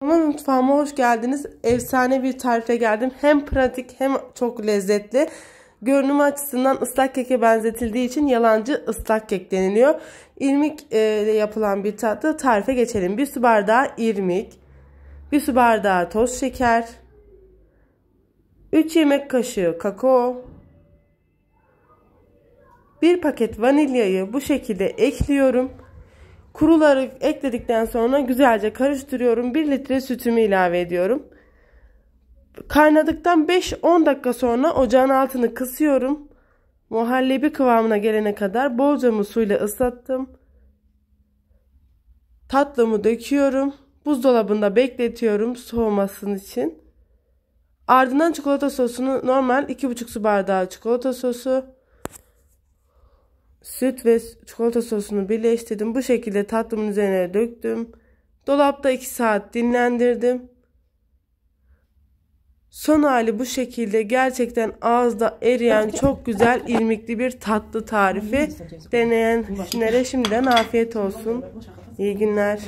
Ama mutfağıma hoş geldiniz. Efsane bir tarife geldim. Hem pratik hem çok lezzetli. Görünüm açısından ıslak keke benzetildiği için yalancı ıslak kek deniliyor. İrmik e, ile yapılan bir tatlı. Tarife geçelim. Bir su bardağı irmik, bir su bardağı toz şeker, 3 yemek kaşığı kakao, bir paket vanilyayı bu şekilde ekliyorum. Kuruları ekledikten sonra güzelce karıştırıyorum. 1 litre sütümü ilave ediyorum. Kaynadıktan 5-10 dakika sonra ocağın altını kısıyorum. Muhallebi kıvamına gelene kadar bolcamı suyla ıslattım. Tatlımı döküyorum. Buzdolabında bekletiyorum soğumasın için. Ardından çikolata sosunu normal 2,5 su bardağı çikolata sosu süt ve çikolata sosunu birleştirdim. Bu şekilde tatlımın üzerine döktüm. Dolapta 2 saat dinlendirdim. Son hali bu şekilde gerçekten ağızda eriyen çok güzel irmikli bir tatlı tarifi. Deneyenlere şimdiden afiyet olsun. İyi günler.